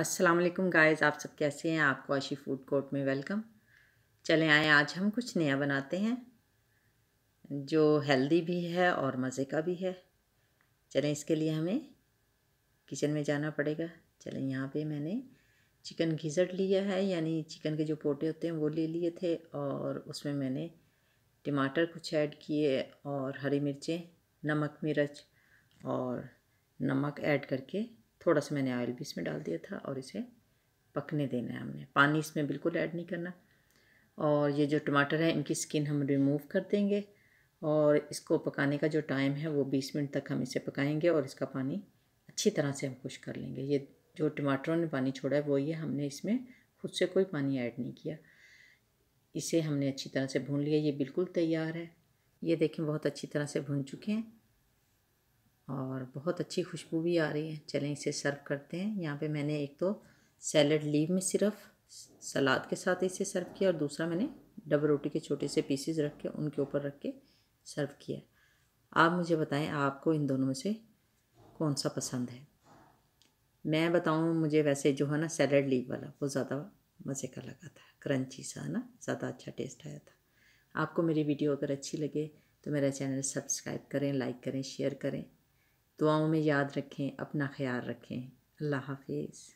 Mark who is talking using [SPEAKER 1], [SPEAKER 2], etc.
[SPEAKER 1] अस्सलाम वालेकुम गाइस आप सब कैसे हैं आपको आशी फूड कोर्ट में वेलकम चलें आए आज हम कुछ नया बनाते हैं जो हेल्दी भी है और मज़े का भी है चलें इसके लिए हमें किचन में जाना पड़ेगा चलें यहाँ पे मैंने चिकन घिजट लिया है यानी चिकन के जो पोटे होते हैं वो ले लिए थे और उसमें मैंने टमाटर कुछ ऐड किए और हरी मिर्चें नमक मिर्च और नमक ऐड करके थोड़ा सा मैंने ऑयल भी इसमें डाल दिया था और इसे पकने देना है हमने पानी इसमें बिल्कुल ऐड नहीं करना और ये जो टमाटर है इनकी स्किन हम रिमूव कर देंगे और इसको पकाने का जो टाइम है वो बीस मिनट तक हम इसे पकाएंगे और इसका पानी अच्छी तरह से हम खुश कर लेंगे ये जो टमाटरों ने पानी छोड़ा है वो ये हमने इसमें खुद से कोई पानी ऐड नहीं किया इसे हमने अच्छी तरह से भून लिया ये बिल्कुल तैयार है ये देखें बहुत अच्छी तरह से भून चुके हैं और बहुत अच्छी खुशबू भी आ रही है चलें इसे सर्व करते हैं यहाँ पे मैंने एक तो सैलड लीव में सिर्फ सलाद के साथ इसे सर्व किया और दूसरा मैंने डबल रोटी के छोटे से पीसेस रख के उनके ऊपर रख के सर्व किया आप मुझे बताएं आपको इन दोनों में से कौन सा पसंद है मैं बताऊँ मुझे वैसे जो है ना सैलड लीव वाला वो ज़्यादा मज़े का लगा था क्रंची सा है ना ज़्यादा अच्छा टेस्ट आया था आपको मेरी वीडियो अगर अच्छी लगे तो मेरा चैनल सब्सक्राइब करें लाइक करें शेयर करें दुआओं में याद रखें अपना ख्याल रखें अल्लाह हाफिज़